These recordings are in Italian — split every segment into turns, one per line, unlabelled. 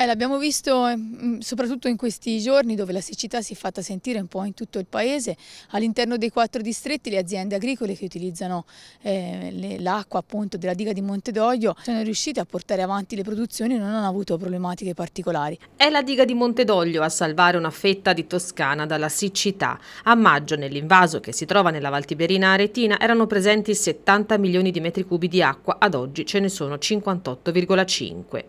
Eh, l'abbiamo visto mm, soprattutto in questi giorni dove la siccità si è fatta sentire un po' in tutto il paese. All'interno dei quattro distretti le aziende agricole che utilizzano eh, l'acqua della diga di Montedoglio sono riuscite a portare avanti le produzioni e non hanno avuto problematiche particolari.
È la diga di Montedoglio a salvare una fetta di Toscana dalla siccità. A maggio nell'invaso che si trova nella Valtiberina Aretina erano presenti 70 milioni di metri cubi di acqua, ad oggi ce ne sono 58,5.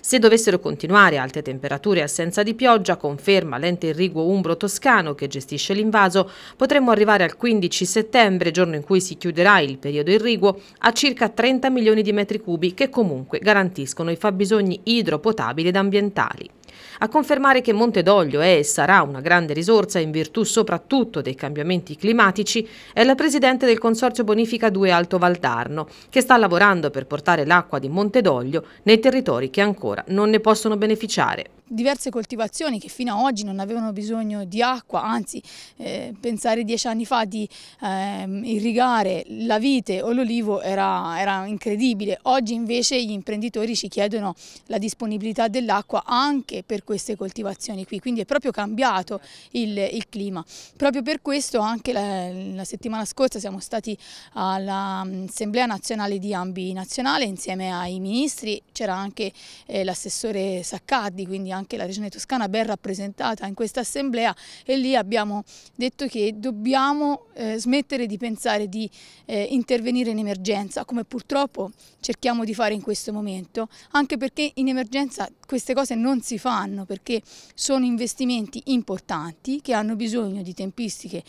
Se dovessero continuare alte temperature e assenza di pioggia, conferma l'ente irriguo umbro toscano che gestisce l'invaso, potremmo arrivare al 15 settembre, giorno in cui si chiuderà il periodo irriguo, a circa 30 milioni di metri cubi che comunque garantiscono i fabbisogni idropotabili ed ambientali a confermare che Monte d'Oglio è e sarà una grande risorsa in virtù soprattutto dei cambiamenti climatici è la presidente del Consorzio Bonifica 2 Alto Valtarno, che sta lavorando per portare l'acqua di Monte d'Oglio nei territori che ancora non ne possono beneficiare
diverse coltivazioni che fino ad oggi non avevano bisogno di acqua, anzi eh, pensare dieci anni fa di eh, irrigare la vite o l'olivo era, era, incredibile, oggi invece gli imprenditori ci chiedono la disponibilità dell'acqua anche per queste coltivazioni qui, quindi è proprio cambiato il, il clima. Proprio per questo anche la, la settimana scorsa siamo stati all'Assemblea mm, Nazionale di Ambi Nazionale insieme ai ministri, c'era anche eh, l'assessore Saccardi, quindi anche la regione toscana ben rappresentata in questa assemblea e lì abbiamo detto che dobbiamo eh, smettere di pensare di eh, intervenire in emergenza come purtroppo cerchiamo di fare in questo momento anche perché in emergenza queste cose non si fanno perché sono investimenti importanti che hanno bisogno di tempistiche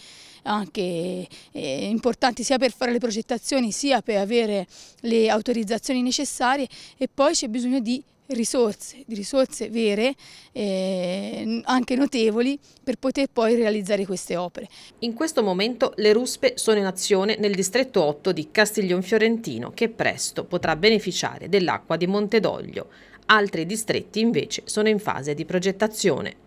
anche eh, importanti sia per fare le progettazioni sia per avere le autorizzazioni necessarie e poi c'è bisogno di risorse, di risorse vere, eh, anche notevoli, per poter poi realizzare queste opere.
In questo momento le ruspe sono in azione nel distretto 8 di Castiglion Fiorentino, che presto potrà beneficiare dell'acqua di Montedoglio. Altri distretti invece sono in fase di progettazione.